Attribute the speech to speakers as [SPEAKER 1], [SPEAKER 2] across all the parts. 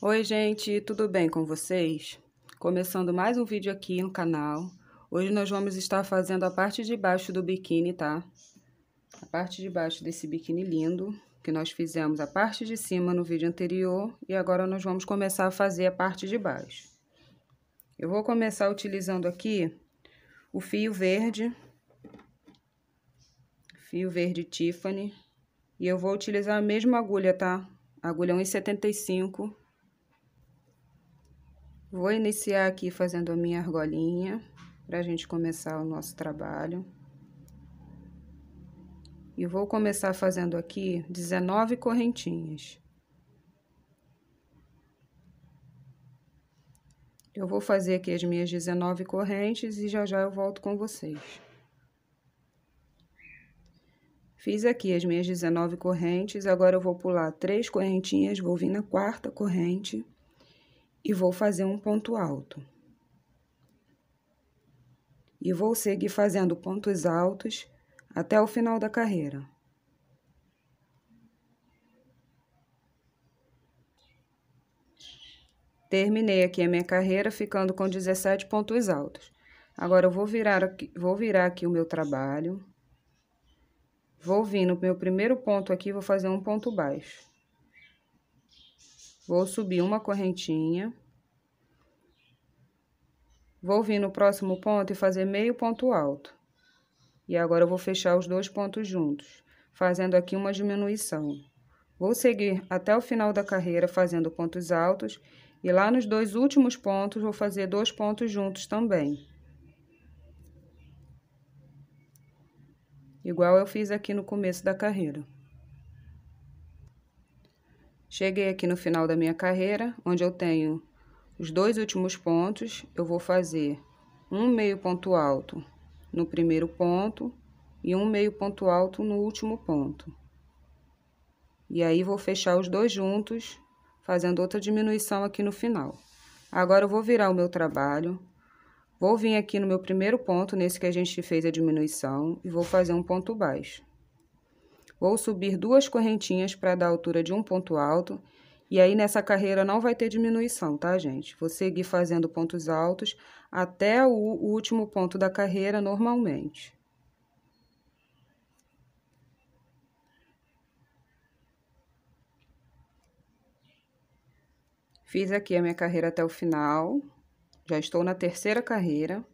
[SPEAKER 1] Oi gente, tudo bem com vocês? Começando mais um vídeo aqui no canal. Hoje nós vamos estar fazendo a parte de baixo do biquíni, tá? A parte de baixo desse biquíni lindo, que nós fizemos a parte de cima no vídeo anterior. E agora nós vamos começar a fazer a parte de baixo. Eu vou começar utilizando aqui o fio verde. Fio verde Tiffany. E eu vou utilizar a mesma agulha, tá? agulha 1,75 Vou iniciar aqui fazendo a minha argolinha, para a gente começar o nosso trabalho. E vou começar fazendo aqui 19 correntinhas. Eu vou fazer aqui as minhas 19 correntes e já já eu volto com vocês. Fiz aqui as minhas 19 correntes, agora eu vou pular três correntinhas, vou vir na quarta corrente e vou fazer um ponto alto. E vou seguir fazendo pontos altos até o final da carreira. Terminei aqui a minha carreira ficando com 17 pontos altos. Agora, eu vou virar aqui, vou virar aqui o meu trabalho. Vou vir no meu primeiro ponto aqui, vou fazer um ponto baixo. Vou subir uma correntinha. Vou vir no próximo ponto e fazer meio ponto alto. E agora eu vou fechar os dois pontos juntos, fazendo aqui uma diminuição. Vou seguir até o final da carreira fazendo pontos altos e lá nos dois últimos pontos vou fazer dois pontos juntos também. Igual eu fiz aqui no começo da carreira. Cheguei aqui no final da minha carreira, onde eu tenho os dois últimos pontos, eu vou fazer um meio ponto alto no primeiro ponto e um meio ponto alto no último ponto. E aí, vou fechar os dois juntos, fazendo outra diminuição aqui no final. Agora, eu vou virar o meu trabalho, vou vir aqui no meu primeiro ponto, nesse que a gente fez a diminuição, e vou fazer um ponto baixo. Vou subir duas correntinhas para dar a altura de um ponto alto. E aí, nessa carreira não vai ter diminuição, tá, gente? Vou seguir fazendo pontos altos até o último ponto da carreira normalmente. Fiz aqui a minha carreira até o final, já estou na terceira carreira,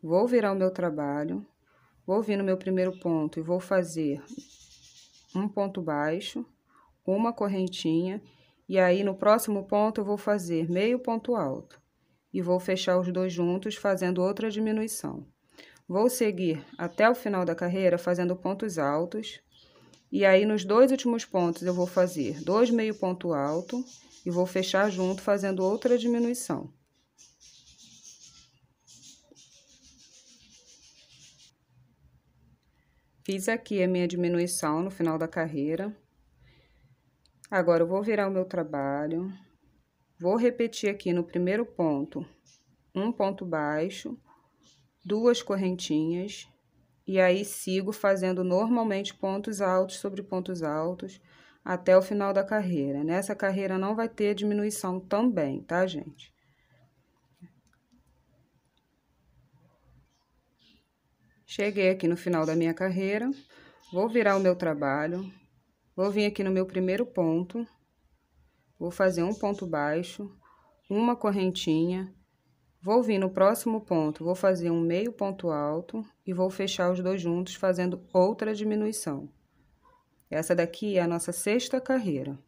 [SPEAKER 1] vou virar o meu trabalho, vou vir no meu primeiro ponto e vou fazer um ponto baixo, uma correntinha, e aí no próximo ponto eu vou fazer meio ponto alto e vou fechar os dois juntos fazendo outra diminuição. Vou seguir até o final da carreira fazendo pontos altos, e aí nos dois últimos pontos eu vou fazer dois meio ponto alto e vou fechar junto fazendo outra diminuição. Fiz aqui a minha diminuição no final da carreira. Agora, eu vou virar o meu trabalho. Vou repetir aqui no primeiro ponto, um ponto baixo, duas correntinhas. E aí, sigo fazendo normalmente pontos altos sobre pontos altos até o final da carreira. Nessa carreira não vai ter diminuição também, tá, gente? Cheguei aqui no final da minha carreira, vou virar o meu trabalho, vou vir aqui no meu primeiro ponto, vou fazer um ponto baixo, uma correntinha, vou vir no próximo ponto, vou fazer um meio ponto alto e vou fechar os dois juntos fazendo outra diminuição. Essa daqui é a nossa sexta carreira.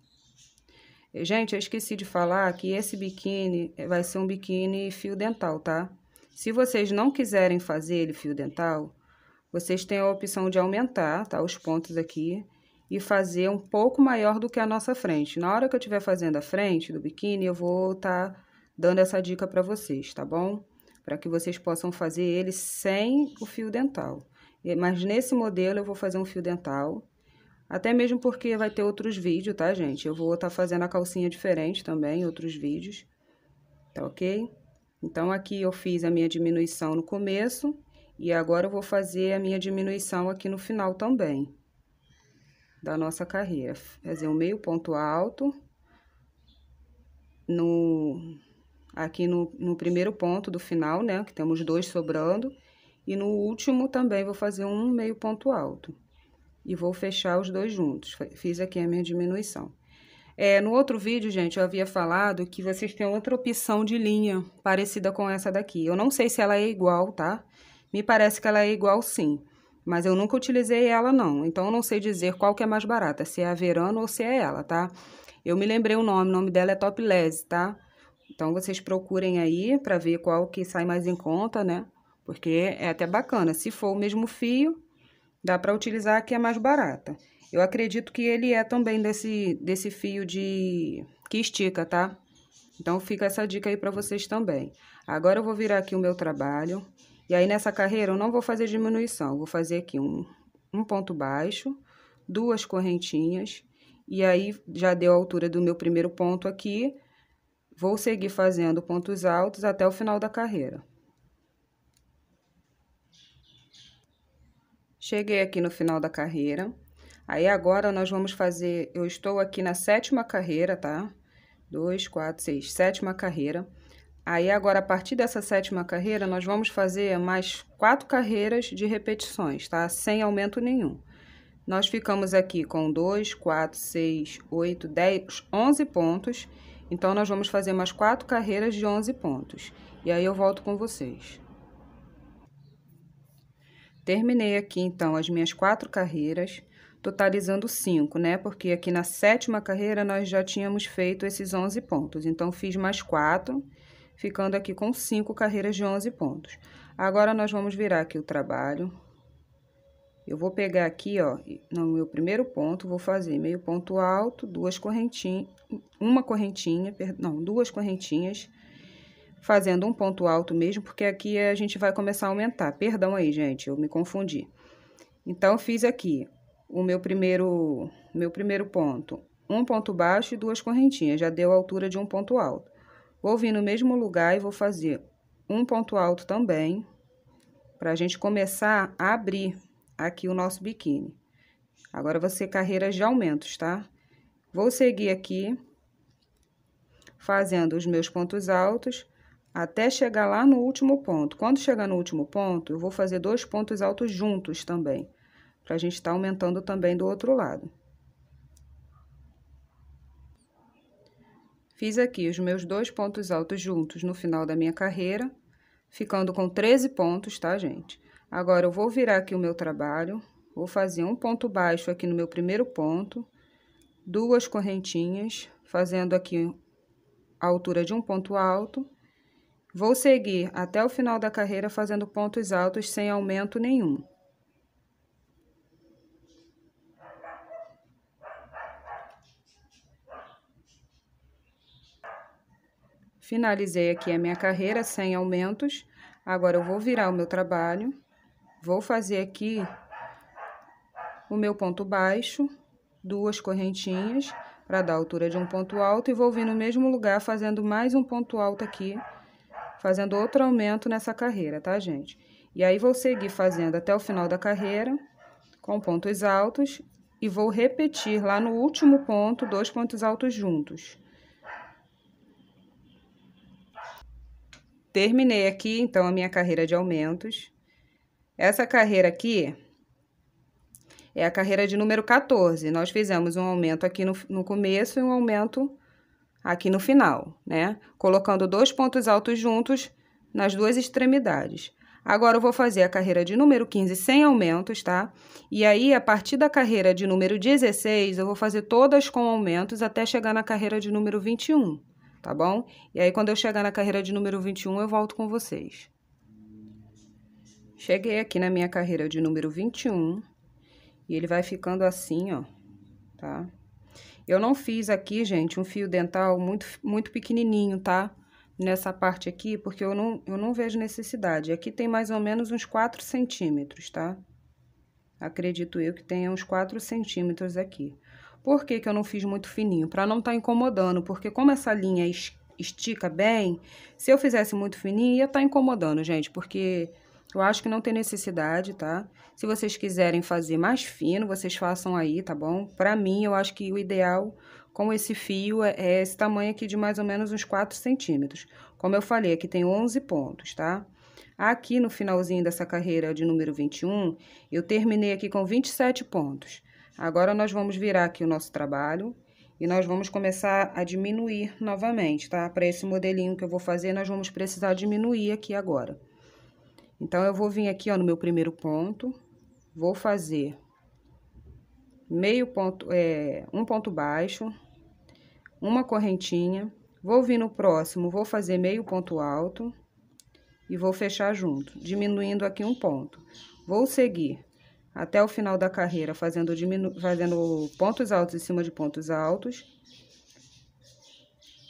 [SPEAKER 1] Gente, eu esqueci de falar que esse biquíni vai ser um biquíni fio dental, tá? Se vocês não quiserem fazer ele fio dental, vocês têm a opção de aumentar tá, os pontos aqui e fazer um pouco maior do que a nossa frente. Na hora que eu estiver fazendo a frente do biquíni, eu vou estar tá dando essa dica para vocês, tá bom? Para que vocês possam fazer ele sem o fio dental. Mas nesse modelo eu vou fazer um fio dental, até mesmo porque vai ter outros vídeos, tá, gente? Eu vou estar tá fazendo a calcinha diferente também, outros vídeos, tá ok? Então, aqui eu fiz a minha diminuição no começo e agora eu vou fazer a minha diminuição aqui no final também da nossa carreira. Fazer um meio ponto alto no aqui no, no primeiro ponto do final, né, que temos dois sobrando, e no último também vou fazer um meio ponto alto. E vou fechar os dois juntos. Fiz aqui a minha diminuição. É, no outro vídeo, gente, eu havia falado que vocês têm outra opção de linha parecida com essa daqui. Eu não sei se ela é igual, tá? Me parece que ela é igual sim, mas eu nunca utilizei ela não. Então, eu não sei dizer qual que é mais barata, se é a Verano ou se é ela, tá? Eu me lembrei o nome, o nome dela é Topless, tá? Então, vocês procurem aí para ver qual que sai mais em conta, né? Porque é até bacana. Se for o mesmo fio, dá para utilizar a que é mais barata. Eu acredito que ele é também desse, desse fio de que estica, tá? Então fica essa dica aí para vocês também. Agora eu vou virar aqui o meu trabalho. E aí nessa carreira eu não vou fazer diminuição, vou fazer aqui um, um ponto baixo, duas correntinhas. E aí já deu a altura do meu primeiro ponto aqui. Vou seguir fazendo pontos altos até o final da carreira. Cheguei aqui no final da carreira. Aí agora nós vamos fazer, eu estou aqui na sétima carreira, tá? Dois, quatro, seis, sétima carreira. Aí agora, a partir dessa sétima carreira, nós vamos fazer mais quatro carreiras de repetições, tá? Sem aumento nenhum. Nós ficamos aqui com dois, quatro, seis, oito, dez, onze pontos. Então, nós vamos fazer mais quatro carreiras de onze pontos. E aí, eu volto com vocês. Terminei aqui, então, as minhas quatro carreiras totalizando 5, né? Porque aqui na sétima carreira nós já tínhamos feito esses 11 pontos. Então, fiz mais 4, ficando aqui com 5 carreiras de 11 pontos. Agora, nós vamos virar aqui o trabalho. Eu vou pegar aqui, ó, no meu primeiro ponto, vou fazer meio ponto alto, duas correntinhas, uma correntinha, perdão, duas correntinhas, fazendo um ponto alto mesmo, porque aqui a gente vai começar a aumentar. Perdão aí, gente, eu me confundi. Então, fiz aqui o meu primeiro, meu primeiro ponto. Um ponto baixo e duas correntinhas, já deu a altura de um ponto alto. Vou vir no mesmo lugar e vou fazer um ponto alto também, para a gente começar a abrir aqui o nosso biquíni. Agora, você carreiras de aumentos, tá? Vou seguir aqui, fazendo os meus pontos altos, até chegar lá no último ponto. Quando chegar no último ponto, eu vou fazer dois pontos altos juntos também para a gente estar tá aumentando também do outro lado. Fiz aqui os meus dois pontos altos juntos no final da minha carreira, ficando com 13 pontos, tá, gente? Agora, eu vou virar aqui o meu trabalho, vou fazer um ponto baixo aqui no meu primeiro ponto, duas correntinhas, fazendo aqui a altura de um ponto alto. Vou seguir até o final da carreira fazendo pontos altos sem aumento nenhum. finalizei aqui a minha carreira sem aumentos. Agora eu vou virar o meu trabalho, vou fazer aqui o meu ponto baixo, duas correntinhas para dar a altura de um ponto alto e vou vir no mesmo lugar fazendo mais um ponto alto aqui, fazendo outro aumento nessa carreira, tá, gente? E aí vou seguir fazendo até o final da carreira com pontos altos e vou repetir lá no último ponto dois pontos altos juntos. Terminei aqui, então, a minha carreira de aumentos. Essa carreira aqui é a carreira de número 14. Nós fizemos um aumento aqui no, no começo e um aumento aqui no final, né? Colocando dois pontos altos juntos nas duas extremidades. Agora, eu vou fazer a carreira de número 15 sem aumentos, tá? E aí, a partir da carreira de número 16, eu vou fazer todas com aumentos até chegar na carreira de número 21 tá bom? E aí, quando eu chegar na carreira de número 21, eu volto com vocês. Cheguei aqui na minha carreira de número 21, e ele vai ficando assim, ó, tá? Eu não fiz aqui, gente, um fio dental muito, muito pequenininho, tá? Nessa parte aqui, porque eu não, eu não vejo necessidade. Aqui tem mais ou menos uns 4 centímetros, tá? Acredito eu que tenha uns 4 centímetros aqui. Por que, que eu não fiz muito fininho? Para não estar tá incomodando, porque como essa linha estica bem, se eu fizesse muito fininho, ia estar tá incomodando, gente, porque eu acho que não tem necessidade, tá? Se vocês quiserem fazer mais fino, vocês façam aí, tá bom? Para mim, eu acho que o ideal com esse fio é, é esse tamanho aqui de mais ou menos uns 4 centímetros. Como eu falei, aqui tem 11 pontos, tá? Aqui no finalzinho dessa carreira de número 21, eu terminei aqui com 27 pontos. Agora, nós vamos virar aqui o nosso trabalho e nós vamos começar a diminuir novamente, tá? Para esse modelinho que eu vou fazer, nós vamos precisar diminuir aqui agora. Então, eu vou vir aqui, ó, no meu primeiro ponto, vou fazer meio ponto, é, um ponto baixo, uma correntinha, vou vir no próximo, vou fazer meio ponto alto e vou fechar junto, diminuindo aqui um ponto. Vou seguir até o final da carreira, fazendo, diminu... fazendo pontos altos em cima de pontos altos.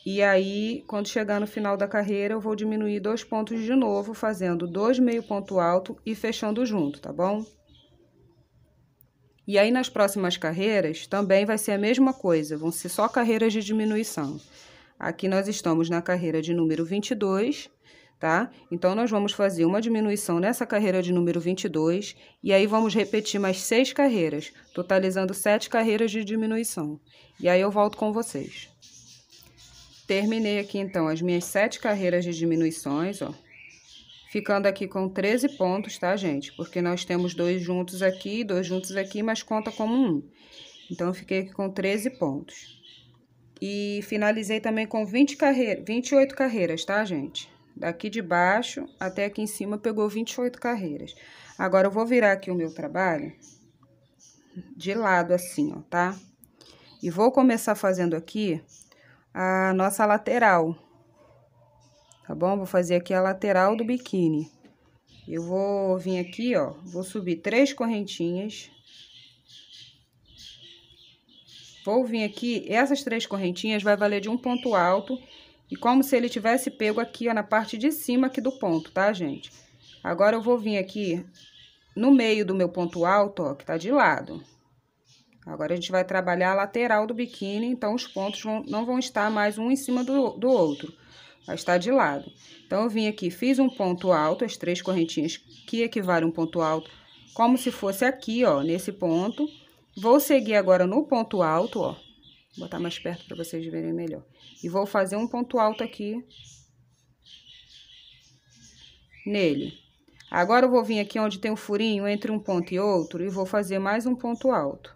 [SPEAKER 1] E aí, quando chegar no final da carreira, eu vou diminuir dois pontos de novo, fazendo dois meio ponto alto e fechando junto, tá bom? E aí, nas próximas carreiras, também vai ser a mesma coisa, vão ser só carreiras de diminuição. Aqui nós estamos na carreira de número 22, tá? Então, nós vamos fazer uma diminuição nessa carreira de número 22 e aí vamos repetir mais seis carreiras, totalizando sete carreiras de diminuição. E aí eu volto com vocês. Terminei aqui, então, as minhas sete carreiras de diminuições, ó. Ficando aqui com 13 pontos, tá, gente? Porque nós temos dois juntos aqui, dois juntos aqui, mas conta como um. Então, eu fiquei aqui com 13 pontos. E finalizei também com 20 carreiras, 28 carreiras, tá, gente? Daqui de baixo até aqui em cima pegou 28 carreiras. Agora, eu vou virar aqui o meu trabalho de lado assim, ó, tá? E vou começar fazendo aqui a nossa lateral, tá bom? Vou fazer aqui a lateral do biquíni. Eu vou vir aqui, ó, vou subir três correntinhas. Vou vir aqui, essas três correntinhas vai valer de um ponto alto e como se ele tivesse pego aqui, ó, na parte de cima aqui do ponto, tá, gente? Agora, eu vou vir aqui no meio do meu ponto alto, ó, que tá de lado. Agora, a gente vai trabalhar a lateral do biquíni, então, os pontos vão, não vão estar mais um em cima do, do outro. Vai estar tá de lado. Então, eu vim aqui, fiz um ponto alto, as três correntinhas que equivalem um ponto alto, como se fosse aqui, ó, nesse ponto. Vou seguir agora no ponto alto, ó, Vou botar mais perto para vocês verem melhor. E vou fazer um ponto alto aqui nele. Agora eu vou vir aqui onde tem o um furinho entre um ponto e outro e vou fazer mais um ponto alto.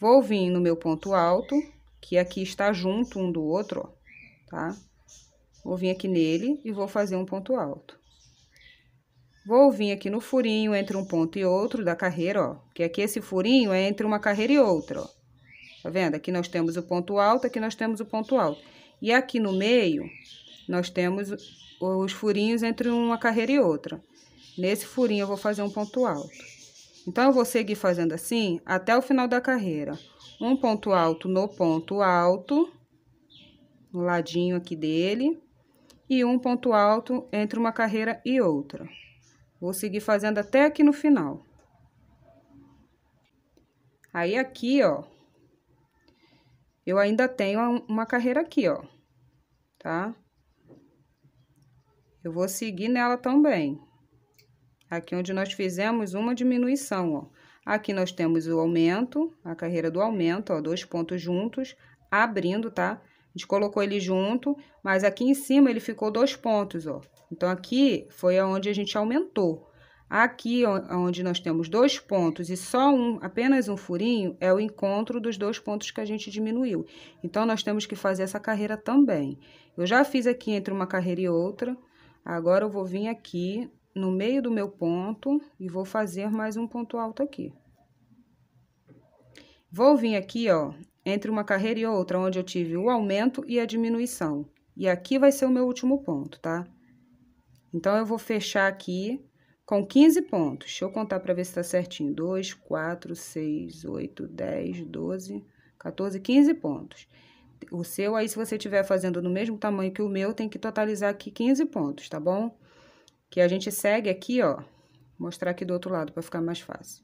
[SPEAKER 1] Vou vir no meu ponto alto, que aqui está junto um do outro, ó, tá? Vou vir aqui nele e vou fazer um ponto alto. Vou vir aqui no furinho entre um ponto e outro da carreira, ó, que aqui esse furinho é entre uma carreira e outra, ó. Tá vendo? Aqui nós temos o ponto alto, aqui nós temos o ponto alto. E aqui no meio, nós temos os furinhos entre uma carreira e outra. Nesse furinho eu vou fazer um ponto alto. Então, eu vou seguir fazendo assim até o final da carreira. Um ponto alto no ponto alto, no ladinho aqui dele. E um ponto alto entre uma carreira e outra. Vou seguir fazendo até aqui no final. Aí, aqui, ó, eu ainda tenho uma carreira aqui, ó, tá? Eu vou seguir nela também. Aqui onde nós fizemos uma diminuição, ó. Aqui nós temos o aumento, a carreira do aumento, ó, dois pontos juntos, abrindo, tá? A gente colocou ele junto, mas aqui em cima ele ficou dois pontos, ó. Então, aqui foi aonde a gente aumentou. Aqui, onde nós temos dois pontos e só um, apenas um furinho, é o encontro dos dois pontos que a gente diminuiu. Então, nós temos que fazer essa carreira também. Eu já fiz aqui entre uma carreira e outra, agora eu vou vir aqui no meio do meu ponto e vou fazer mais um ponto alto aqui. Vou vir aqui, ó, entre uma carreira e outra, onde eu tive o aumento e a diminuição. E aqui vai ser o meu último ponto, tá? Então, eu vou fechar aqui com 15 pontos. Deixa eu contar para ver se tá certinho. 2, 4, 6, 8, 10, 12, 14, 15 pontos. O seu, aí, se você estiver fazendo no mesmo tamanho que o meu, tem que totalizar aqui 15 pontos, tá bom? Que a gente segue aqui, ó. Mostrar aqui do outro lado para ficar mais fácil.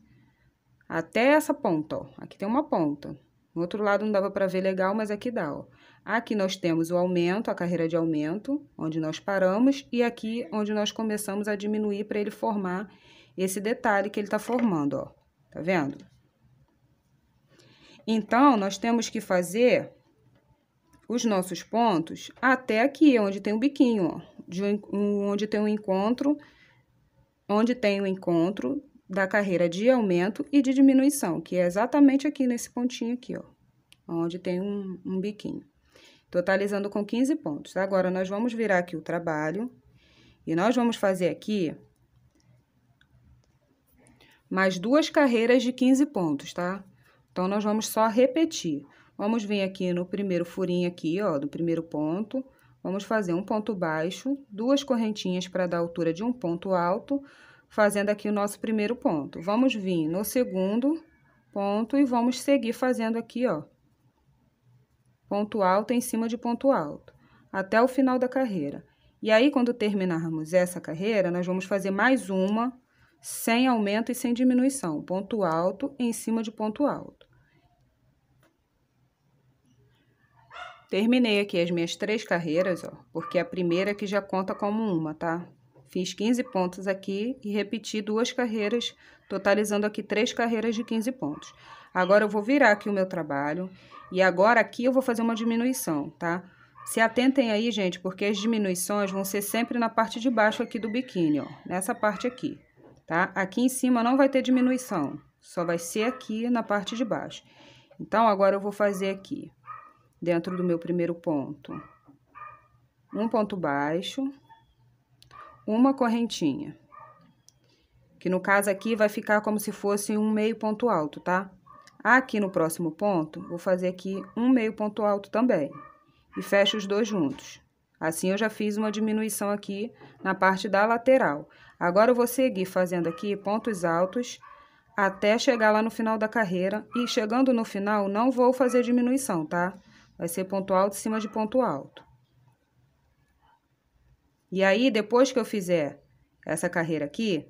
[SPEAKER 1] Até essa ponta, ó. Aqui tem uma ponta. No outro lado não dava para ver legal, mas aqui dá, ó. Aqui nós temos o aumento, a carreira de aumento, onde nós paramos, e aqui onde nós começamos a diminuir para ele formar esse detalhe que ele está formando, ó. Tá vendo? Então, nós temos que fazer os nossos pontos até aqui, onde tem o um biquinho, ó. De um, onde tem o um encontro, onde tem o um encontro da carreira de aumento e de diminuição, que é exatamente aqui nesse pontinho aqui, ó. Onde tem um biquinho totalizando com 15 pontos. Tá? Agora, nós vamos virar aqui o trabalho e nós vamos fazer aqui mais duas carreiras de 15 pontos, tá? Então, nós vamos só repetir. Vamos vir aqui no primeiro furinho aqui, ó, do primeiro ponto, vamos fazer um ponto baixo, duas correntinhas para dar altura de um ponto alto, fazendo aqui o nosso primeiro ponto. Vamos vir no segundo ponto e vamos seguir fazendo aqui, ó, ponto alto em cima de ponto alto, até o final da carreira. E aí, quando terminarmos essa carreira, nós vamos fazer mais uma sem aumento e sem diminuição, ponto alto em cima de ponto alto. Terminei aqui as minhas três carreiras, ó, porque a primeira é que já conta como uma, tá? Fiz 15 pontos aqui e repeti duas carreiras, totalizando aqui três carreiras de 15 pontos. Agora eu vou virar aqui o meu trabalho e agora aqui eu vou fazer uma diminuição, tá? Se atentem aí, gente, porque as diminuições vão ser sempre na parte de baixo aqui do biquíni, ó. Nessa parte aqui, tá? Aqui em cima não vai ter diminuição, só vai ser aqui na parte de baixo. Então, agora eu vou fazer aqui, dentro do meu primeiro ponto, um ponto baixo, uma correntinha. Que no caso aqui vai ficar como se fosse um meio ponto alto, tá? Tá? Aqui no próximo ponto, vou fazer aqui um meio ponto alto também. E fecho os dois juntos. Assim, eu já fiz uma diminuição aqui na parte da lateral. Agora, eu vou seguir fazendo aqui pontos altos até chegar lá no final da carreira. E chegando no final, não vou fazer diminuição, tá? Vai ser ponto alto em cima de ponto alto. E aí, depois que eu fizer essa carreira aqui,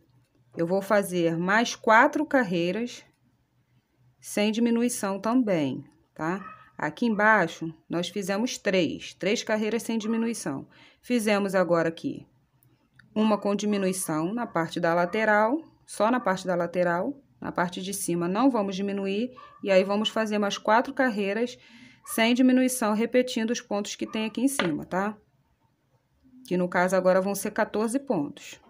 [SPEAKER 1] eu vou fazer mais quatro carreiras sem diminuição também, tá? Aqui embaixo, nós fizemos três, três carreiras sem diminuição. Fizemos agora aqui uma com diminuição na parte da lateral, só na parte da lateral, na parte de cima não vamos diminuir, e aí vamos fazer mais quatro carreiras sem diminuição, repetindo os pontos que tem aqui em cima, tá? Que no caso agora vão ser 14 pontos.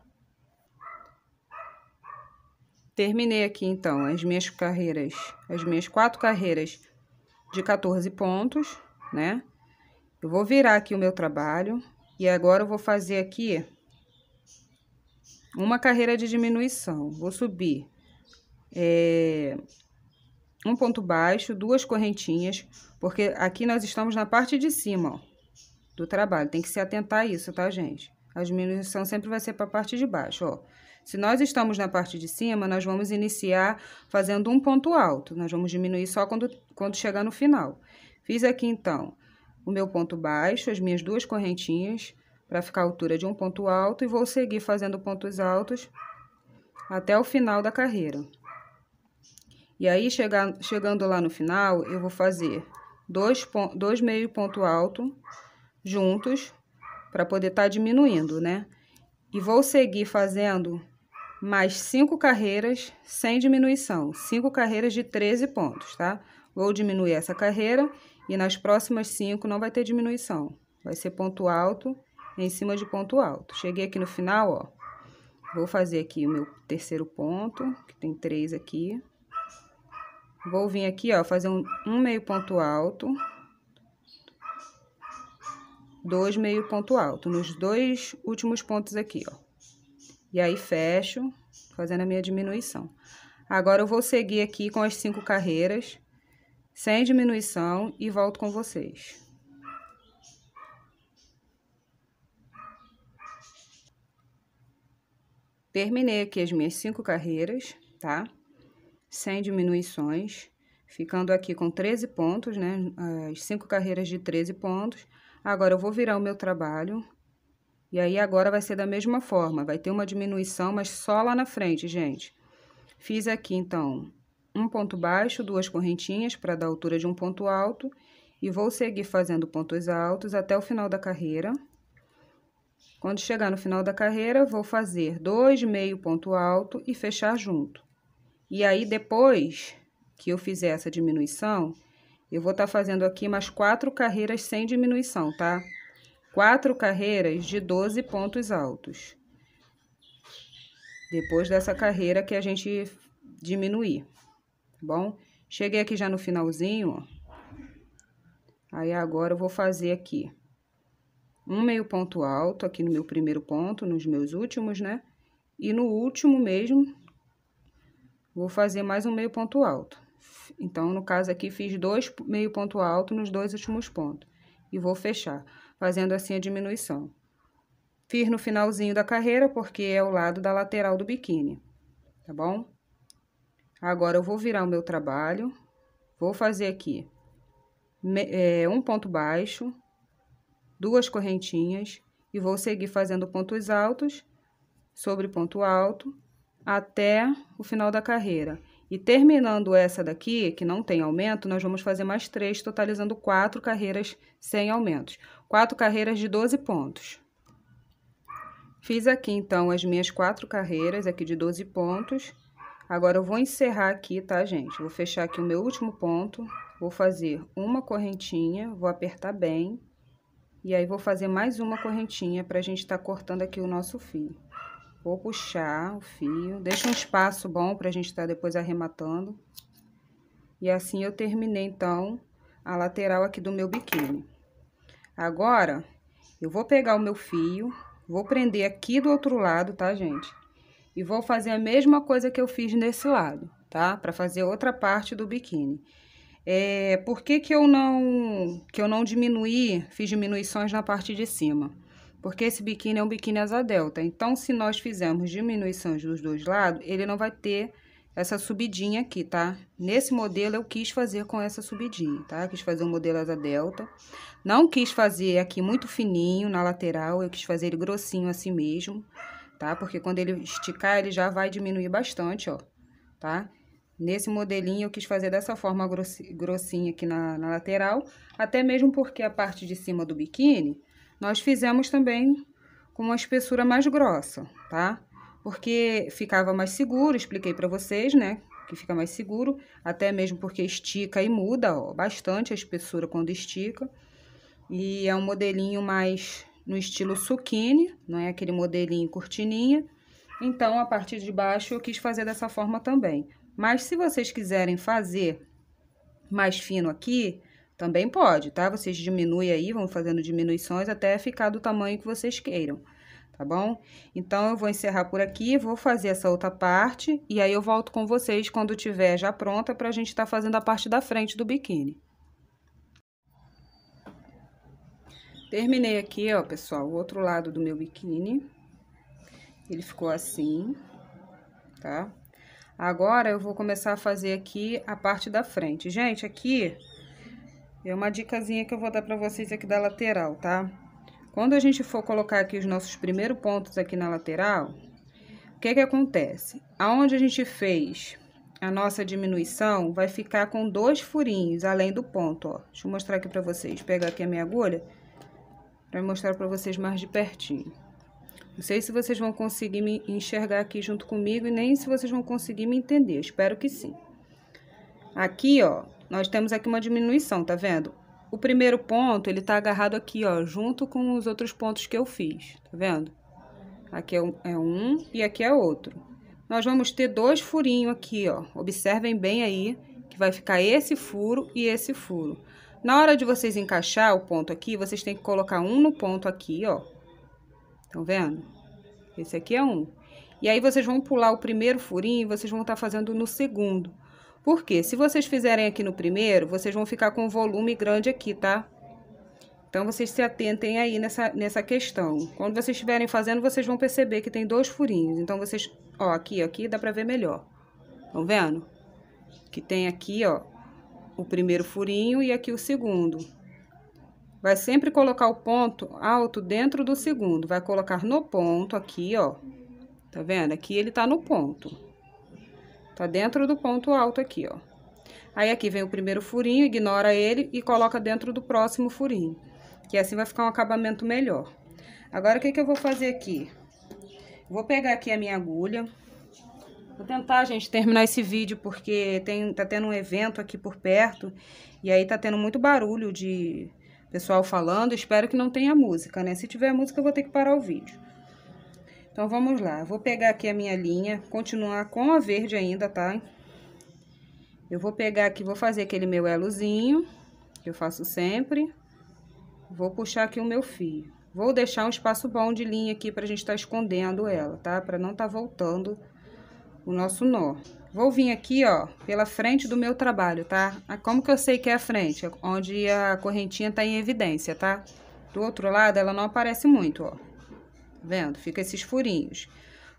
[SPEAKER 1] Terminei aqui então as minhas carreiras, as minhas quatro carreiras de 14 pontos, né? Eu vou virar aqui o meu trabalho e agora eu vou fazer aqui uma carreira de diminuição. Vou subir é, um ponto baixo, duas correntinhas, porque aqui nós estamos na parte de cima, ó, do trabalho. Tem que se atentar a isso, tá, gente? A diminuição sempre vai ser para a parte de baixo, ó. Se nós estamos na parte de cima, nós vamos iniciar fazendo um ponto alto. Nós vamos diminuir só quando, quando chegar no final. Fiz aqui, então, o meu ponto baixo, as minhas duas correntinhas, para ficar a altura de um ponto alto, e vou seguir fazendo pontos altos até o final da carreira. E aí, chegar, chegando lá no final, eu vou fazer dois, dois meio ponto alto juntos, para poder estar tá diminuindo, né? E vou seguir fazendo mais cinco carreiras sem diminuição, cinco carreiras de 13 pontos, tá? Vou diminuir essa carreira e nas próximas cinco não vai ter diminuição, vai ser ponto alto em cima de ponto alto. Cheguei aqui no final, ó, vou fazer aqui o meu terceiro ponto, que tem três aqui. Vou vir aqui, ó, fazer um, um meio ponto alto, dois meio ponto alto, nos dois últimos pontos aqui, ó. E aí fecho, fazendo a minha diminuição. Agora eu vou seguir aqui com as cinco carreiras, sem diminuição, e volto com vocês. Terminei aqui as minhas cinco carreiras, tá? Sem diminuições, ficando aqui com 13 pontos, né? As cinco carreiras de 13 pontos. Agora, eu vou virar o meu trabalho e aí agora vai ser da mesma forma, vai ter uma diminuição, mas só lá na frente, gente. Fiz aqui, então, um ponto baixo, duas correntinhas para dar altura de um ponto alto, e vou seguir fazendo pontos altos até o final da carreira. Quando chegar no final da carreira, vou fazer dois meio ponto alto e fechar junto. E aí, depois que eu fizer essa diminuição, eu vou estar tá fazendo aqui mais quatro carreiras sem diminuição, tá? Tá? quatro carreiras de 12 pontos altos. Depois dessa carreira que a gente diminuir, tá bom? Cheguei aqui já no finalzinho, ó. Aí agora eu vou fazer aqui um meio ponto alto aqui no meu primeiro ponto, nos meus últimos, né? E no último mesmo, vou fazer mais um meio ponto alto. Então, no caso aqui, fiz dois meio ponto alto nos dois últimos pontos. E vou fechar fazendo assim a diminuição. Fiz no finalzinho da carreira, porque é o lado da lateral do biquíni, tá bom? Agora, eu vou virar o meu trabalho, vou fazer aqui é, um ponto baixo, duas correntinhas, e vou seguir fazendo pontos altos sobre ponto alto até o final da carreira. E terminando essa daqui, que não tem aumento, nós vamos fazer mais três, totalizando quatro carreiras sem aumentos quatro carreiras de 12 pontos. Fiz aqui, então, as minhas quatro carreiras aqui de 12 pontos. Agora, eu vou encerrar aqui, tá, gente? Vou fechar aqui o meu último ponto, vou fazer uma correntinha, vou apertar bem, e aí, vou fazer mais uma correntinha pra gente tá cortando aqui o nosso fio. Vou puxar o fio, deixa um espaço bom pra gente tá depois arrematando. E assim, eu terminei, então, a lateral aqui do meu biquíni. Agora, eu vou pegar o meu fio, vou prender aqui do outro lado, tá, gente? E vou fazer a mesma coisa que eu fiz nesse lado, tá? Pra fazer outra parte do biquíni. É, por que que eu não, que eu não diminuí, fiz diminuições na parte de cima? Porque esse biquíni é um biquíni asa delta, então se nós fizermos diminuições dos dois lados, ele não vai ter essa subidinha aqui, tá? Nesse modelo, eu quis fazer com essa subidinha, tá? Eu quis fazer um modelo asa delta. Não quis fazer aqui muito fininho na lateral, eu quis fazer ele grossinho assim mesmo, tá? Porque quando ele esticar, ele já vai diminuir bastante, ó, tá? Nesse modelinho, eu quis fazer dessa forma grossinha aqui na, na lateral, até mesmo porque a parte de cima do biquíni, nós fizemos também com uma espessura mais grossa, tá? Tá? porque ficava mais seguro, expliquei para vocês, né? Que fica mais seguro, até mesmo porque estica e muda ó, bastante a espessura quando estica. E é um modelinho mais no estilo suquine, não é aquele modelinho cortininha. Então, a partir de baixo eu quis fazer dessa forma também. Mas se vocês quiserem fazer mais fino aqui, também pode, tá? Vocês diminuem aí, vão fazendo diminuições até ficar do tamanho que vocês queiram tá bom? Então, eu vou encerrar por aqui, vou fazer essa outra parte, e aí eu volto com vocês quando tiver já pronta pra gente tá fazendo a parte da frente do biquíni. Terminei aqui, ó, pessoal, o outro lado do meu biquíni. Ele ficou assim, tá? Agora, eu vou começar a fazer aqui a parte da frente. Gente, aqui é uma dicasinha que eu vou dar pra vocês aqui da lateral, tá? Quando a gente for colocar aqui os nossos primeiros pontos aqui na lateral, o que é que acontece? Aonde a gente fez a nossa diminuição, vai ficar com dois furinhos além do ponto, ó. Deixa eu mostrar aqui pra vocês. Pegar aqui a minha agulha pra mostrar pra vocês mais de pertinho. Não sei se vocês vão conseguir me enxergar aqui junto comigo e nem se vocês vão conseguir me entender. Espero que sim. Aqui, ó, nós temos aqui uma diminuição, tá vendo? O primeiro ponto, ele tá agarrado aqui, ó, junto com os outros pontos que eu fiz, tá vendo? Aqui é um, é um e aqui é outro. Nós vamos ter dois furinhos aqui, ó. Observem bem aí que vai ficar esse furo e esse furo. Na hora de vocês encaixar o ponto aqui, vocês têm que colocar um no ponto aqui, ó. Estão vendo? Esse aqui é um. E aí, vocês vão pular o primeiro furinho e vocês vão estar tá fazendo no segundo. Porque se vocês fizerem aqui no primeiro, vocês vão ficar com um volume grande aqui, tá? Então, vocês se atentem aí nessa, nessa questão. Quando vocês estiverem fazendo, vocês vão perceber que tem dois furinhos. Então, vocês... Ó, aqui, aqui, dá pra ver melhor. Estão vendo? Que tem aqui, ó, o primeiro furinho e aqui o segundo. Vai sempre colocar o ponto alto dentro do segundo. Vai colocar no ponto aqui, ó. Tá vendo? Aqui ele tá no ponto. Tá dentro do ponto alto aqui, ó. Aí, aqui vem o primeiro furinho, ignora ele e coloca dentro do próximo furinho. Que assim vai ficar um acabamento melhor. Agora, o que que eu vou fazer aqui? Vou pegar aqui a minha agulha. Vou tentar, gente, terminar esse vídeo, porque tem, tá tendo um evento aqui por perto. E aí, tá tendo muito barulho de pessoal falando. Espero que não tenha música, né? Se tiver música, eu vou ter que parar o vídeo. Então, vamos lá. Vou pegar aqui a minha linha, continuar com a verde ainda, tá? Eu vou pegar aqui, vou fazer aquele meu elozinho, que eu faço sempre. Vou puxar aqui o meu fio. Vou deixar um espaço bom de linha aqui pra gente tá escondendo ela, tá? Pra não tá voltando o nosso nó. Vou vir aqui, ó, pela frente do meu trabalho, tá? Ah, como que eu sei que é a frente? Onde a correntinha tá em evidência, tá? Do outro lado, ela não aparece muito, ó vendo? Fica esses furinhos.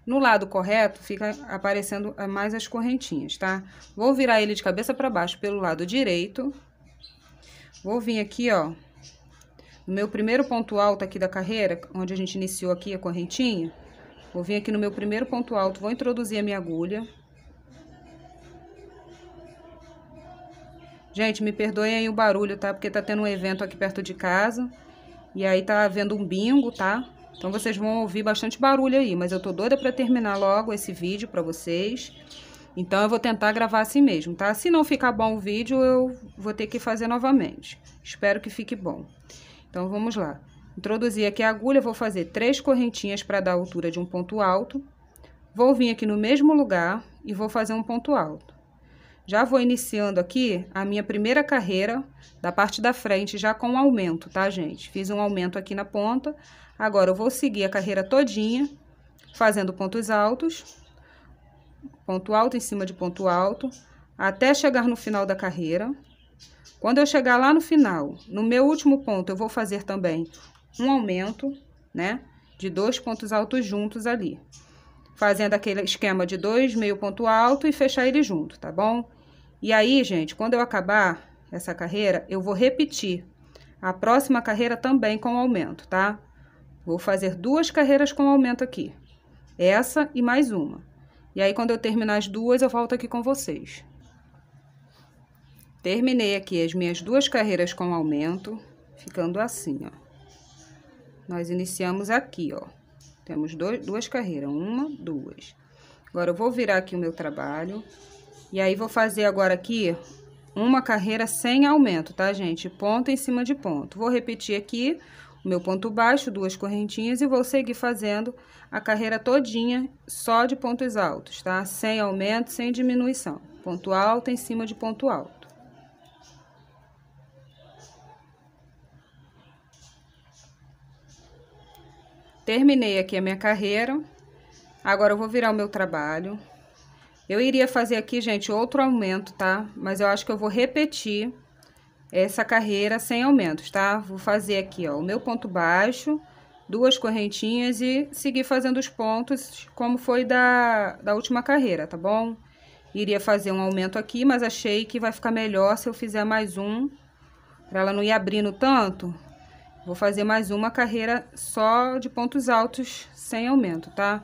[SPEAKER 1] No lado correto, fica aparecendo mais as correntinhas, tá? Vou virar ele de cabeça para baixo pelo lado direito. Vou vir aqui, ó, no meu primeiro ponto alto aqui da carreira, onde a gente iniciou aqui a correntinha, vou vir aqui no meu primeiro ponto alto, vou introduzir a minha agulha. Gente, me perdoem aí o barulho, tá? Porque tá tendo um evento aqui perto de casa, e aí tá havendo um bingo, tá? Então vocês vão ouvir bastante barulho aí, mas eu tô doida para terminar logo esse vídeo para vocês. Então eu vou tentar gravar assim mesmo, tá? Se não ficar bom o vídeo, eu vou ter que fazer novamente. Espero que fique bom. Então vamos lá. Introduzir aqui a agulha, vou fazer três correntinhas para dar a altura de um ponto alto. Vou vir aqui no mesmo lugar e vou fazer um ponto alto. Já vou iniciando aqui a minha primeira carreira da parte da frente, já com um aumento, tá, gente? Fiz um aumento aqui na ponta, Agora, eu vou seguir a carreira todinha, fazendo pontos altos, ponto alto em cima de ponto alto, até chegar no final da carreira. Quando eu chegar lá no final, no meu último ponto, eu vou fazer também um aumento, né? De dois pontos altos juntos ali. Fazendo aquele esquema de dois, meio ponto alto e fechar ele junto, tá bom? E aí, gente, quando eu acabar essa carreira, eu vou repetir a próxima carreira também com aumento, tá? Vou fazer duas carreiras com aumento aqui. Essa e mais uma. E aí, quando eu terminar as duas, eu volto aqui com vocês. Terminei aqui as minhas duas carreiras com aumento, ficando assim, ó. Nós iniciamos aqui, ó. Temos dois, duas carreiras, uma, duas. Agora, eu vou virar aqui o meu trabalho. E aí, vou fazer agora aqui uma carreira sem aumento, tá, gente? Ponto em cima de ponto. Vou repetir aqui meu ponto baixo, duas correntinhas e vou seguir fazendo a carreira todinha só de pontos altos, tá? Sem aumento, sem diminuição. Ponto alto em cima de ponto alto. Terminei aqui a minha carreira. Agora eu vou virar o meu trabalho. Eu iria fazer aqui, gente, outro aumento, tá? Mas eu acho que eu vou repetir essa carreira sem aumentos, tá? Vou fazer aqui, ó, o meu ponto baixo, duas correntinhas e seguir fazendo os pontos como foi da, da última carreira, tá bom? Iria fazer um aumento aqui, mas achei que vai ficar melhor se eu fizer mais um, para ela não ir abrindo tanto. Vou fazer mais uma carreira só de pontos altos sem aumento, tá?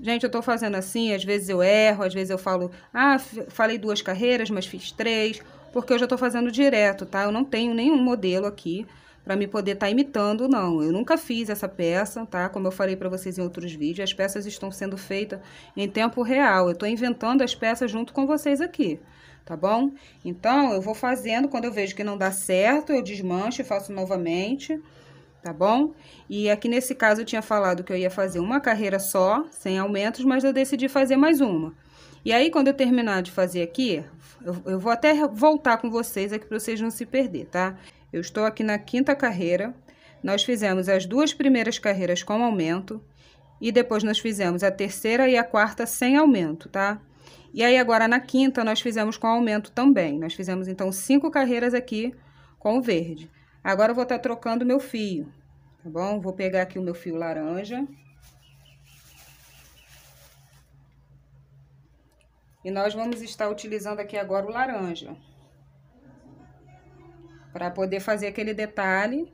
[SPEAKER 1] Gente, eu tô fazendo assim, às vezes eu erro, às vezes eu falo, ah, falei duas carreiras, mas fiz três, porque eu já estou fazendo direto, tá? Eu não tenho nenhum modelo aqui para me poder estar tá imitando, não. Eu nunca fiz essa peça, tá? Como eu falei para vocês em outros vídeos, as peças estão sendo feitas em tempo real. Eu estou inventando as peças junto com vocês aqui, tá bom? Então, eu vou fazendo, quando eu vejo que não dá certo, eu desmancho e faço novamente, tá bom? E aqui nesse caso eu tinha falado que eu ia fazer uma carreira só, sem aumentos, mas eu decidi fazer mais uma. E aí, quando eu terminar de fazer aqui, eu, eu vou até voltar com vocês aqui para vocês não se perder, tá? Eu estou aqui na quinta carreira. Nós fizemos as duas primeiras carreiras com aumento. E depois nós fizemos a terceira e a quarta sem aumento, tá? E aí, agora na quinta, nós fizemos com aumento também. Nós fizemos, então, cinco carreiras aqui com o verde. Agora, eu vou estar tá trocando meu fio, tá bom? Vou pegar aqui o meu fio laranja. E nós vamos estar utilizando aqui agora o laranja. Para poder fazer aquele detalhe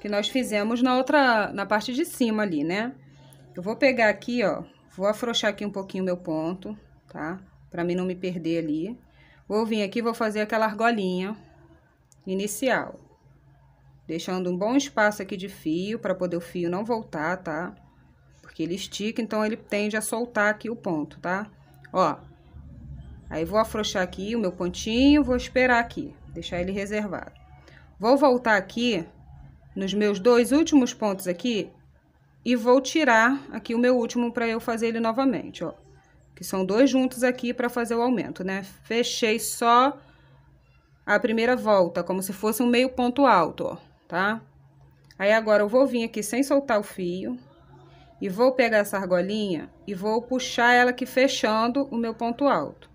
[SPEAKER 1] que nós fizemos na outra, na parte de cima ali, né? Eu vou pegar aqui, ó, vou afrouxar aqui um pouquinho meu ponto, tá? Pra mim não me perder ali. Vou vir aqui, vou fazer aquela argolinha inicial. Deixando um bom espaço aqui de fio, pra poder o fio não voltar, tá? Porque ele estica, então ele tende a soltar aqui o ponto, tá? Ó, Aí, vou afrouxar aqui o meu pontinho, vou esperar aqui, deixar ele reservado. Vou voltar aqui nos meus dois últimos pontos aqui e vou tirar aqui o meu último para eu fazer ele novamente, ó. Que são dois juntos aqui para fazer o aumento, né? Fechei só a primeira volta, como se fosse um meio ponto alto, ó, tá? Aí, agora, eu vou vir aqui sem soltar o fio e vou pegar essa argolinha e vou puxar ela aqui fechando o meu ponto alto.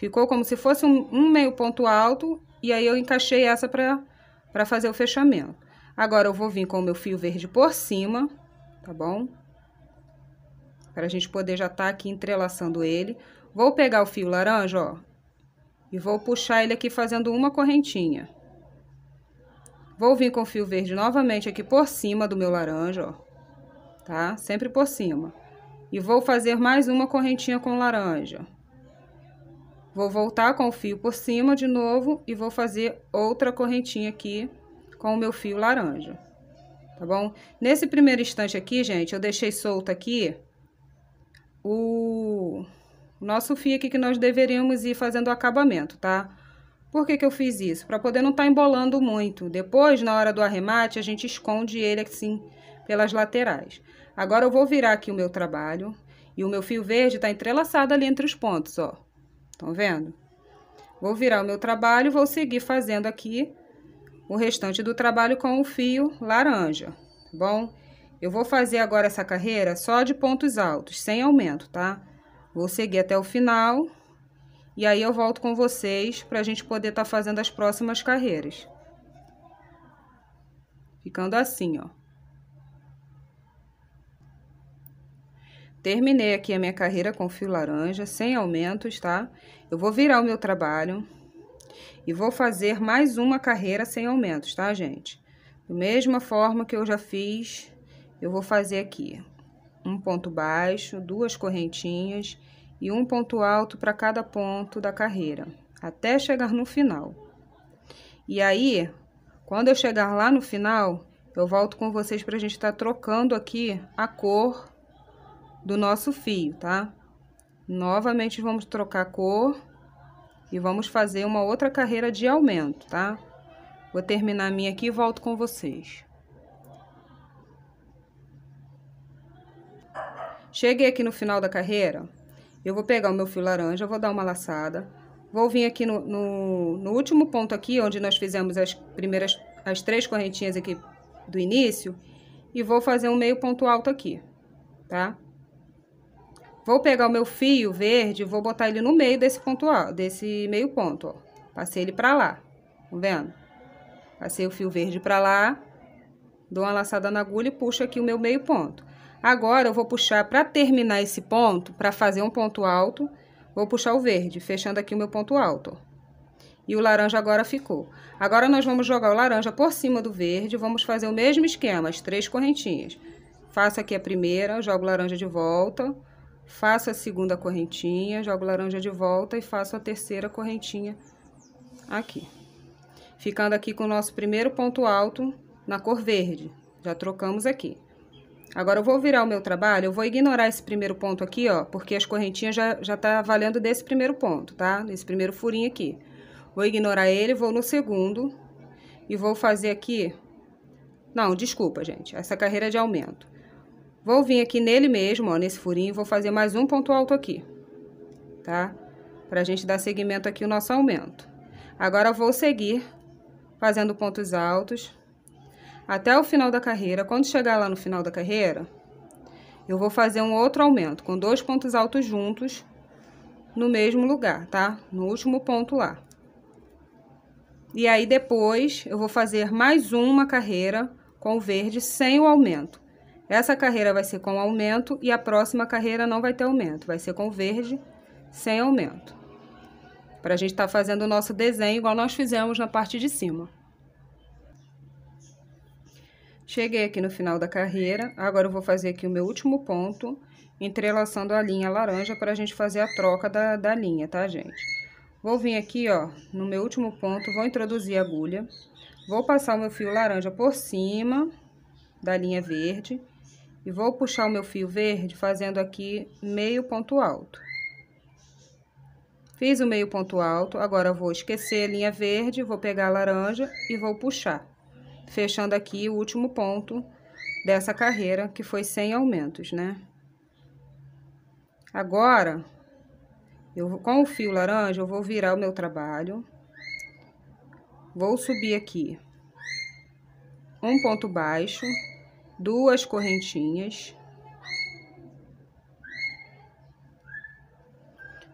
[SPEAKER 1] Ficou como se fosse um, um meio ponto alto e aí eu encaixei essa para fazer o fechamento. Agora eu vou vir com o meu fio verde por cima, tá bom? Para a gente poder já estar tá aqui entrelaçando ele. Vou pegar o fio laranja, ó, e vou puxar ele aqui fazendo uma correntinha. Vou vir com o fio verde novamente aqui por cima do meu laranja, ó, tá? Sempre por cima. E vou fazer mais uma correntinha com laranja, ó. Vou voltar com o fio por cima de novo e vou fazer outra correntinha aqui com o meu fio laranja, tá bom? Nesse primeiro instante aqui, gente, eu deixei solto aqui o nosso fio aqui que nós deveríamos ir fazendo o acabamento, tá? Por que que eu fiz isso? Para poder não estar tá embolando muito. Depois, na hora do arremate, a gente esconde ele assim pelas laterais. Agora, eu vou virar aqui o meu trabalho e o meu fio verde tá entrelaçado ali entre os pontos, ó. Estão vendo? Vou virar o meu trabalho, vou seguir fazendo aqui o restante do trabalho com o fio laranja, tá bom? Eu vou fazer agora essa carreira só de pontos altos, sem aumento, tá? Vou seguir até o final e aí eu volto com vocês para a gente poder estar tá fazendo as próximas carreiras. Ficando assim, ó. Terminei aqui a minha carreira com fio laranja, sem aumentos, tá? Eu vou virar o meu trabalho e vou fazer mais uma carreira sem aumentos, tá, gente? Da mesma forma que eu já fiz, eu vou fazer aqui um ponto baixo, duas correntinhas e um ponto alto para cada ponto da carreira, até chegar no final. E aí, quando eu chegar lá no final, eu volto com vocês para a gente estar tá trocando aqui a cor do nosso fio, tá? Novamente vamos trocar cor e vamos fazer uma outra carreira de aumento, tá? Vou terminar a minha aqui e volto com vocês. Cheguei aqui no final da carreira, eu vou pegar o meu fio laranja, vou dar uma laçada, vou vir aqui no, no, no último ponto aqui, onde nós fizemos as primeiras, as três correntinhas aqui do início, e vou fazer um meio ponto alto aqui, tá? Tá? Vou pegar o meu fio verde, vou botar ele no meio desse ponto, ó, desse meio ponto, ó. Passei ele pra lá, tá vendo? Passei o fio verde pra lá, dou uma laçada na agulha e puxo aqui o meu meio ponto. Agora, eu vou puxar pra terminar esse ponto, pra fazer um ponto alto, vou puxar o verde, fechando aqui o meu ponto alto, ó. E o laranja agora ficou. Agora, nós vamos jogar o laranja por cima do verde, vamos fazer o mesmo esquema, as três correntinhas. Faço aqui a primeira, jogo laranja de volta, faço a segunda correntinha, jogo laranja de volta e faço a terceira correntinha aqui. Ficando aqui com o nosso primeiro ponto alto na cor verde. Já trocamos aqui. Agora, eu vou virar o meu trabalho, eu vou ignorar esse primeiro ponto aqui, ó, porque as correntinhas já, já tá valendo desse primeiro ponto, tá? Nesse primeiro furinho aqui. Vou ignorar ele, vou no segundo e vou fazer aqui... Não, desculpa, gente, essa carreira é de aumento. Vou vir aqui nele mesmo, ó, nesse furinho, vou fazer mais um ponto alto aqui, tá? Pra gente dar seguimento aqui o nosso aumento. Agora, vou seguir fazendo pontos altos até o final da carreira. Quando chegar lá no final da carreira, eu vou fazer um outro aumento, com dois pontos altos juntos, no mesmo lugar, tá? No último ponto lá. E aí, depois, eu vou fazer mais uma carreira com o verde sem o aumento. Essa carreira vai ser com aumento e a próxima carreira não vai ter aumento, vai ser com verde, sem aumento. Para a gente estar tá fazendo o nosso desenho igual nós fizemos na parte de cima. Cheguei aqui no final da carreira, agora eu vou fazer aqui o meu último ponto, entrelaçando a linha laranja para a gente fazer a troca da, da linha, tá, gente? Vou vir aqui, ó, no meu último ponto, vou introduzir a agulha, vou passar o meu fio laranja por cima da linha verde e vou puxar o meu fio verde fazendo aqui meio ponto alto. Fiz o meio ponto alto, agora vou esquecer a linha verde, vou pegar a laranja e vou puxar, fechando aqui o último ponto dessa carreira, que foi sem aumentos, né? Agora, eu, com o fio laranja, eu vou virar o meu trabalho, vou subir aqui um ponto baixo, duas correntinhas.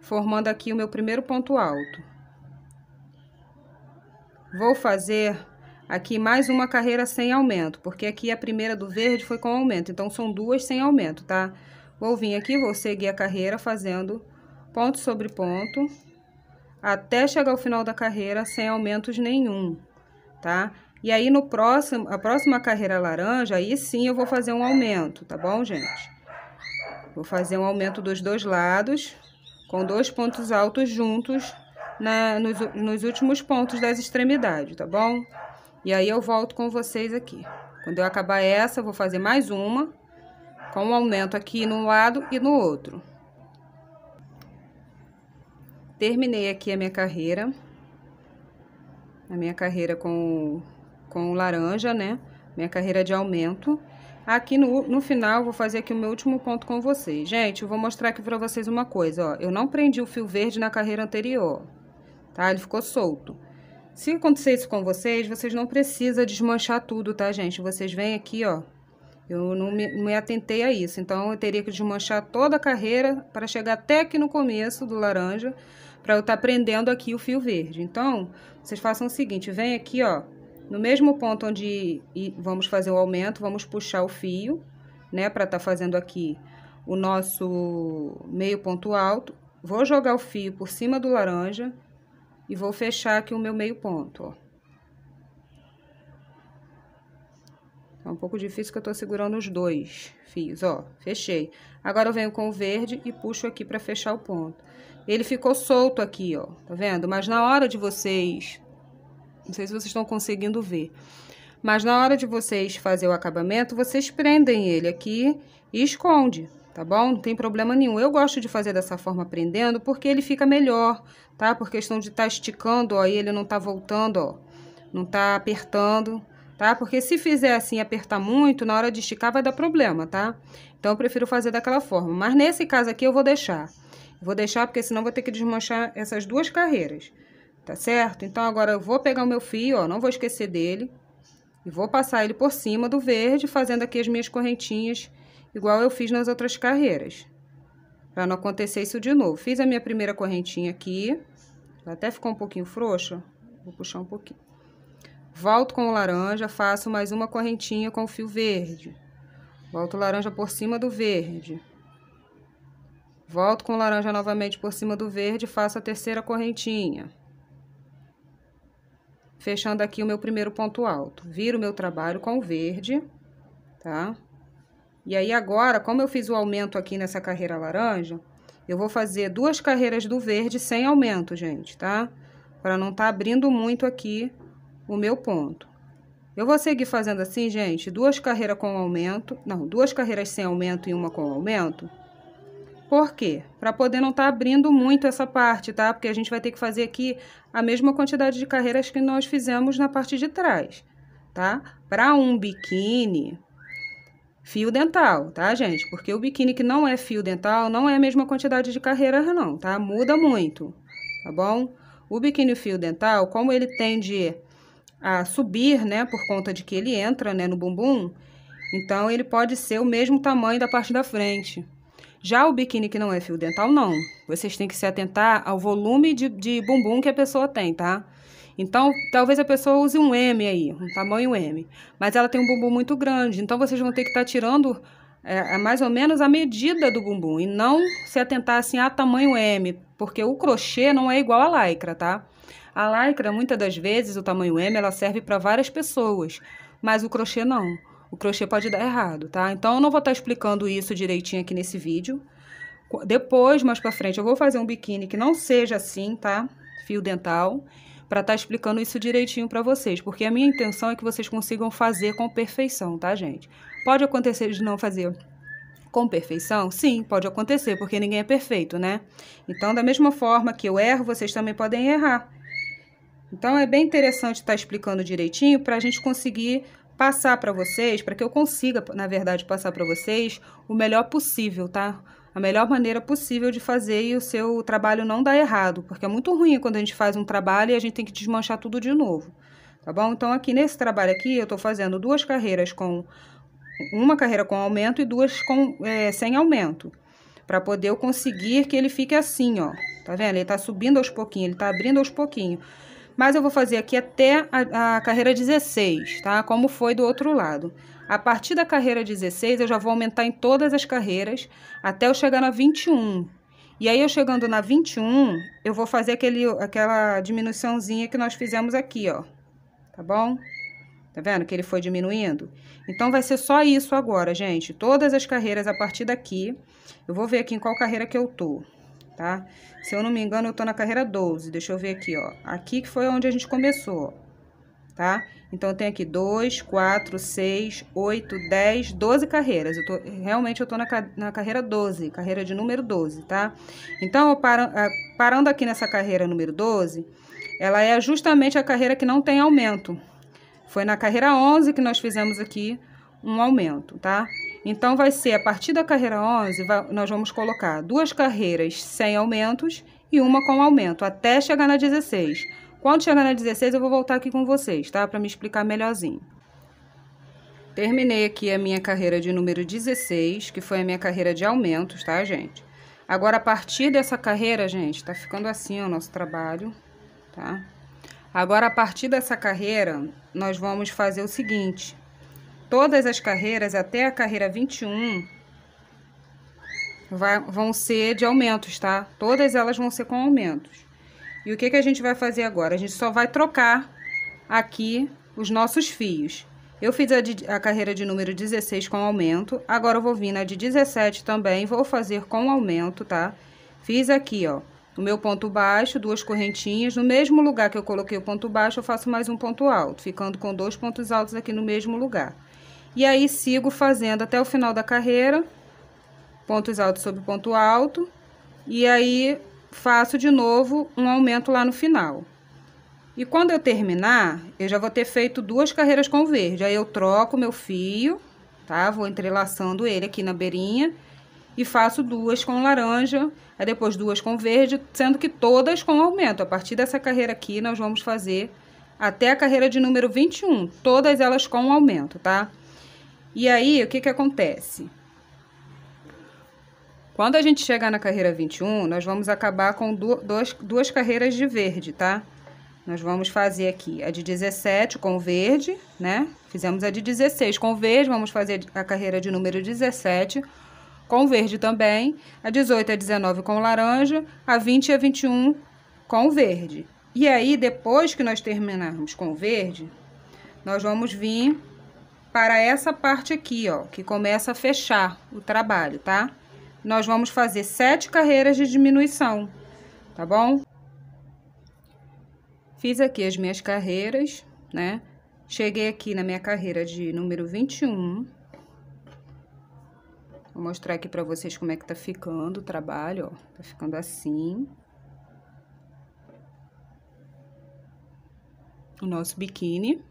[SPEAKER 1] Formando aqui o meu primeiro ponto alto. Vou fazer aqui mais uma carreira sem aumento, porque aqui a primeira do verde foi com aumento, então são duas sem aumento, tá? Vou vir aqui, vou seguir a carreira fazendo ponto sobre ponto, até chegar ao final da carreira sem aumentos nenhum, tá? E aí no próximo, a próxima carreira laranja, aí sim eu vou fazer um aumento, tá bom, gente? Vou fazer um aumento dos dois lados, com dois pontos altos juntos na, nos, nos últimos pontos das extremidades, tá bom? E aí eu volto com vocês aqui. Quando eu acabar essa, vou fazer mais uma, com um aumento aqui num lado e no outro. Terminei aqui a minha carreira. A minha carreira com com laranja, né? Minha carreira de aumento. Aqui no, no final, vou fazer aqui o meu último ponto com vocês. Gente, eu vou mostrar aqui pra vocês uma coisa, ó. Eu não prendi o fio verde na carreira anterior, tá? Ele ficou solto. Se acontecer isso com vocês, vocês não precisam desmanchar tudo, tá, gente? Vocês vêm aqui, ó. Eu não me, me atentei a isso, então eu teria que desmanchar toda a carreira para chegar até aqui no começo do laranja, para eu estar tá prendendo aqui o fio verde. Então, vocês façam o seguinte, vem aqui, ó, no mesmo ponto onde vamos fazer o aumento, vamos puxar o fio, né, para estar tá fazendo aqui o nosso meio ponto alto. Vou jogar o fio por cima do laranja e vou fechar aqui o meu meio ponto, ó. É um pouco difícil que eu tô segurando os dois fios, ó, fechei. Agora eu venho com o verde e puxo aqui pra fechar o ponto. Ele ficou solto aqui, ó, tá vendo? Mas na hora de vocês não sei se vocês estão conseguindo ver. Mas na hora de vocês fazer o acabamento, vocês prendem ele aqui e esconde, tá bom? Não tem problema nenhum. Eu gosto de fazer dessa forma prendendo porque ele fica melhor, tá? Por questão de estar tá esticando, ó, e ele não tá voltando, ó. Não tá apertando, tá? Porque se fizer assim, apertar muito, na hora de esticar vai dar problema, tá? Então, eu prefiro fazer daquela forma. Mas nesse caso aqui, eu vou deixar. Vou deixar porque senão vou ter que desmanchar essas duas carreiras tá certo? Então, agora eu vou pegar o meu fio, ó, não vou esquecer dele, e vou passar ele por cima do verde, fazendo aqui as minhas correntinhas, igual eu fiz nas outras carreiras, para não acontecer isso de novo. Fiz a minha primeira correntinha aqui, ela até ficou um pouquinho frouxa, vou puxar um pouquinho. Volto com o laranja, faço mais uma correntinha com o fio verde. Volto o laranja por cima do verde. Volto com o laranja novamente por cima do verde, faço a terceira correntinha. Fechando aqui o meu primeiro ponto alto. Viro o meu trabalho com o verde, tá? E aí, agora, como eu fiz o aumento aqui nessa carreira laranja, eu vou fazer duas carreiras do verde sem aumento, gente, tá? Para não tá abrindo muito aqui o meu ponto. Eu vou seguir fazendo assim, gente, duas carreiras com aumento, não, duas carreiras sem aumento e uma com aumento, por quê? Para poder não estar tá abrindo muito essa parte, tá? Porque a gente vai ter que fazer aqui a mesma quantidade de carreiras que nós fizemos na parte de trás, tá? Para um biquíni, fio dental, tá, gente? Porque o biquíni que não é fio dental não é a mesma quantidade de carreiras não, tá? Muda muito, tá bom? O biquíni fio dental, como ele tende a subir, né, por conta de que ele entra, né, no bumbum, então ele pode ser o mesmo tamanho da parte da frente, já o biquíni que não é fio dental, não. Vocês têm que se atentar ao volume de, de bumbum que a pessoa tem, tá? Então, talvez a pessoa use um M aí, um tamanho M. Mas ela tem um bumbum muito grande. Então, vocês vão ter que estar tá tirando é, é, mais ou menos a medida do bumbum. E não se atentar assim a tamanho M. Porque o crochê não é igual à lycra, tá? A lycra, muitas das vezes, o tamanho M, ela serve para várias pessoas. Mas o crochê não o crochê pode dar errado, tá? Então, eu não vou estar tá explicando isso direitinho aqui nesse vídeo. Depois, mais pra frente, eu vou fazer um biquíni que não seja assim, tá? Fio dental, pra estar tá explicando isso direitinho pra vocês, porque a minha intenção é que vocês consigam fazer com perfeição, tá, gente? Pode acontecer de não fazer com perfeição? Sim, pode acontecer, porque ninguém é perfeito, né? Então, da mesma forma que eu erro, vocês também podem errar. Então, é bem interessante estar tá explicando direitinho para a gente conseguir passar para vocês, para que eu consiga, na verdade, passar para vocês o melhor possível, tá? A melhor maneira possível de fazer e o seu trabalho não dar errado, porque é muito ruim quando a gente faz um trabalho e a gente tem que desmanchar tudo de novo, tá bom? Então, aqui nesse trabalho aqui, eu tô fazendo duas carreiras com... Uma carreira com aumento e duas com, é, sem aumento, para poder eu conseguir que ele fique assim, ó. Tá vendo? Ele tá subindo aos pouquinhos, ele tá abrindo aos pouquinhos mas eu vou fazer aqui até a, a, carreira 16, tá? Como foi do outro lado. A partir da carreira 16, eu já vou aumentar em todas as carreiras até eu chegar na 21. E aí, eu chegando na 21, eu vou fazer aquele, aquela diminuiçãozinha que nós fizemos aqui, ó. Tá bom? Tá vendo que ele foi diminuindo? Então, vai ser só isso agora, gente. Todas as carreiras a partir daqui. Eu vou ver aqui em qual carreira que eu tô tá? Se eu não me engano, eu tô na carreira 12, deixa eu ver aqui, ó. Aqui que foi onde a gente começou, tá? Então, tem aqui 2, 4, 6, 8, 10, 12 carreiras. Eu tô, realmente, eu tô na, na carreira 12, carreira de número 12, tá? Então, eu paro, é, parando aqui nessa carreira número 12, ela é justamente a carreira que não tem aumento. Foi na carreira 11 que nós fizemos aqui um aumento, tá? Então, vai ser a partir da carreira 11, vai, nós vamos colocar duas carreiras sem aumentos e uma com aumento, até chegar na 16. Quando chegar na 16, eu vou voltar aqui com vocês, tá? Para me explicar melhorzinho. Terminei aqui a minha carreira de número 16, que foi a minha carreira de aumentos, tá, gente? Agora, a partir dessa carreira, gente, tá ficando assim o nosso trabalho, tá? Agora, a partir dessa carreira, nós vamos fazer o seguinte, todas as carreiras até a carreira 21 vai, vão ser de aumentos, tá? Todas elas vão ser com aumentos. E o que, que a gente vai fazer agora? A gente só vai trocar aqui os nossos fios. Eu fiz a, de, a carreira de número 16 com aumento, agora eu vou vir na de 17 também, vou fazer com aumento, tá? Fiz aqui, ó, o meu ponto baixo, duas correntinhas, no mesmo lugar que eu coloquei o ponto baixo, eu faço mais um ponto alto, ficando com dois pontos altos aqui no mesmo lugar. E aí, sigo fazendo até o final da carreira, pontos altos sobre ponto alto, e aí faço de novo um aumento lá no final. E quando eu terminar, eu já vou ter feito duas carreiras com verde. Aí eu troco meu fio, tá? Vou entrelaçando ele aqui na beirinha e faço duas com laranja, aí depois duas com verde, sendo que todas com aumento. A partir dessa carreira aqui, nós vamos fazer até a carreira de número 21, todas elas com aumento, tá? E aí, o que, que acontece? Quando a gente chegar na carreira 21, nós vamos acabar com duas, duas carreiras de verde, tá? Nós vamos fazer aqui a de 17 com verde, né? Fizemos a de 16 com verde, vamos fazer a carreira de número 17 com verde também, a 18 a 19 com laranja, a 20 a 21 com verde. E aí, depois que nós terminarmos com verde, nós vamos vir para essa parte aqui, ó, que começa a fechar o trabalho, tá? Nós vamos fazer sete carreiras de diminuição, tá bom? Fiz aqui as minhas carreiras, né? Cheguei aqui na minha carreira de número 21. Vou mostrar aqui pra vocês como é que tá ficando o trabalho, ó. Tá ficando assim. O nosso biquíni.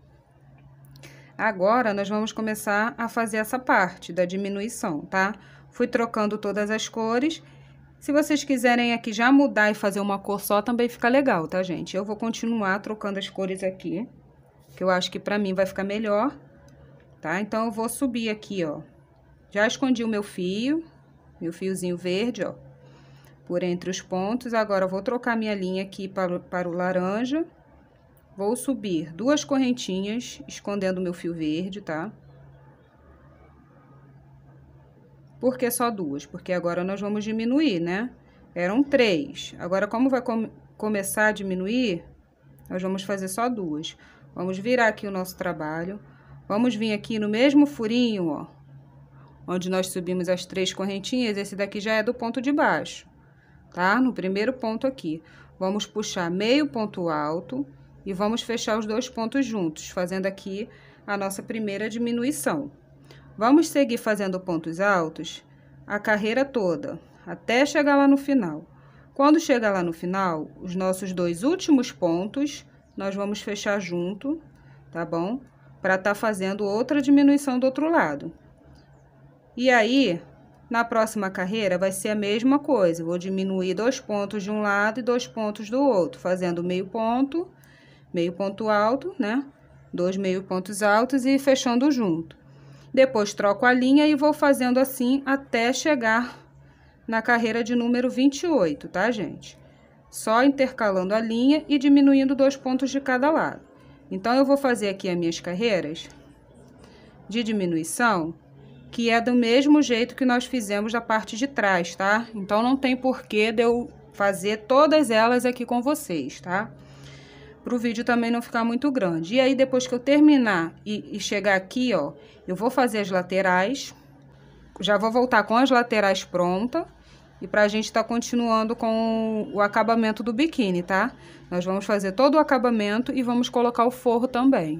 [SPEAKER 1] Agora nós vamos começar a fazer essa parte da diminuição, tá? Fui trocando todas as cores. Se vocês quiserem aqui já mudar e fazer uma cor só, também fica legal, tá, gente? Eu vou continuar trocando as cores aqui, que eu acho que pra mim vai ficar melhor, tá? Então, eu vou subir aqui, ó. Já escondi o meu fio, meu fiozinho verde, ó, por entre os pontos. Agora, eu vou trocar minha linha aqui para, para o laranja. Vou subir duas correntinhas, escondendo o meu fio verde, tá? Por que só duas? Porque agora nós vamos diminuir, né? Eram três. Agora, como vai com começar a diminuir, nós vamos fazer só duas. Vamos virar aqui o nosso trabalho. Vamos vir aqui no mesmo furinho, ó. Onde nós subimos as três correntinhas, esse daqui já é do ponto de baixo, tá? No primeiro ponto aqui. Vamos puxar meio ponto alto e vamos fechar os dois pontos juntos, fazendo aqui a nossa primeira diminuição. Vamos seguir fazendo pontos altos a carreira toda, até chegar lá no final. Quando chegar lá no final, os nossos dois últimos pontos, nós vamos fechar junto, tá bom? Para estar tá fazendo outra diminuição do outro lado. E aí, na próxima carreira, vai ser a mesma coisa. Vou diminuir dois pontos de um lado e dois pontos do outro, fazendo meio ponto meio ponto alto, né? Dois meio pontos altos e fechando junto. Depois troco a linha e vou fazendo assim até chegar na carreira de número 28, tá, gente? Só intercalando a linha e diminuindo dois pontos de cada lado. Então, eu vou fazer aqui as minhas carreiras de diminuição, que é do mesmo jeito que nós fizemos da parte de trás, tá? Então, não tem porquê de eu fazer todas elas aqui com vocês, tá? Tá? para o vídeo também não ficar muito grande. E aí, depois que eu terminar e, e chegar aqui, ó, eu vou fazer as laterais. Já vou voltar com as laterais prontas. E pra gente tá continuando com o acabamento do biquíni, tá? Nós vamos fazer todo o acabamento e vamos colocar o forro também.